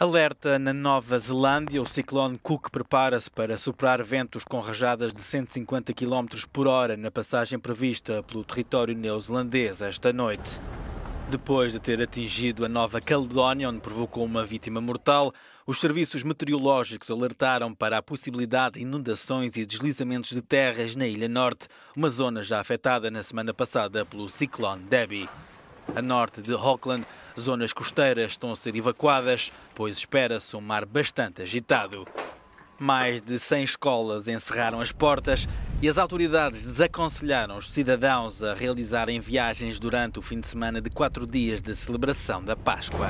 Alerta na Nova Zelândia, o ciclone Cook prepara-se para superar ventos com rajadas de 150 km por hora na passagem prevista pelo território neozelandês esta noite. Depois de ter atingido a Nova Caledónia, onde provocou uma vítima mortal, os serviços meteorológicos alertaram para a possibilidade de inundações e deslizamentos de terras na Ilha Norte, uma zona já afetada na semana passada pelo ciclone Debbie. A norte de Auckland, zonas costeiras estão a ser evacuadas, pois espera-se um mar bastante agitado. Mais de 100 escolas encerraram as portas e as autoridades desaconselharam os cidadãos a realizarem viagens durante o fim de semana de quatro dias de celebração da Páscoa.